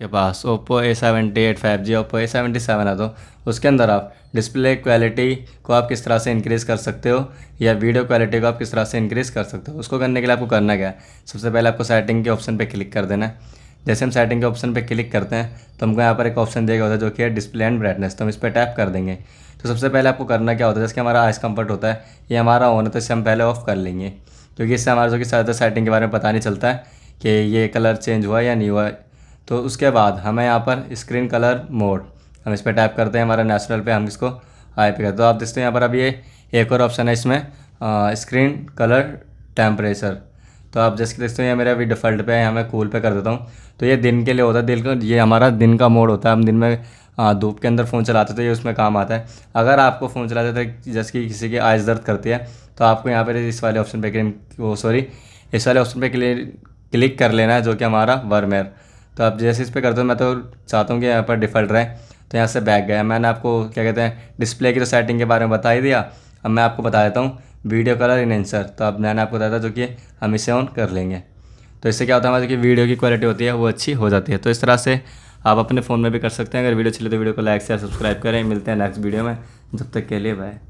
के पास Oppo A seventy eight five G Oppo A seventy seven है तो उसके अंदर आप डिस्प्ले क्वालिटी को आप किस तरह से इंक्रीज़ कर सकते हो या वीडियो क्वालिटी को आप किस तरह से इंक्रीज़ कर सकते हो उसको करने के लिए आपको करना क्या है सबसे पहले आपको सेटिंग के ऑप्शन पर क्लिक कर देना है जैसे हम सेटिंग के ऑप्शन पर क्लिक करते हैं तो हमको यहाँ पर एक ऑप्शन देगा गया होता है जो कि है डिस्प्ले एंड ब्राइटनेस तो हम इस पर टैप कर देंगे तो सबसे पहले आपको करना क्या होता है जैसे हमारा आइस कम्फर्ट होता है ये हमारा ऑन है तो इसे हम पहले ऑफ़ कर लेंगे क्योंकि इससे हमारे जो कि ज़्यादा सेटिंग के बारे में पता नहीं चलता है कि ये कलर चेंज हुआ या नहीं हुआ तो उसके बाद हमें यहाँ पर स्क्रीन कलर मोड हम इस पर टाइप करते हैं हमारा नेचुरल पे हम इसको आई पे करते तो आप देखते हैं यहाँ पर अभी ये एक और ऑप्शन है इसमें स्क्रीन कलर टेम्परेचर तो आप जैसे देखते हो ये मेरा अभी डिफ़ल्ट पे है मैं कूल पे कर देता हूँ तो ये दिन के लिए होता है दिल का ये हमारा दिन का मोड होता है हम दिन में धूप के अंदर फ़ोन चलाते तो ये उसमें काम आता है अगर आपको फ़ोन चलाते थे तो जैसे कि किसी की आइज़ दर्द करती है तो आपको यहाँ पर इस वाले ऑप्शन पे वो सॉरी इस वाले ऑप्शन पर क्लिक कर लेना है जो कि हमारा वर्मेयर तो आप जैसे इस पर करते हो मैं तो चाहता हूँ कि यहाँ पर डिफ़ल्ट रहे तो यहाँ से बैक गया मैंने आपको क्या कहते हैं डिस्प्ले की तो सेटिंग के बारे में बता ही दिया अब मैं आपको बता देता हूँ वीडियो कलर इन एंसर तो अब मैंने आपको बताया था जो कि हम इसे ऑन कर लेंगे तो इससे क्या होता है हमारे कि वीडियो की क्वालिटी होती है वो अच्छी हो जाती है तो इस तरह से आप अपने फ़ोन में भी कर सकते हैं अगर वीडियो चले तो वीडियो को लाइक शेयर सब्सक्राइब करें मिलते हैं नेक्स्ट वीडियो में जब तक के लिए बाय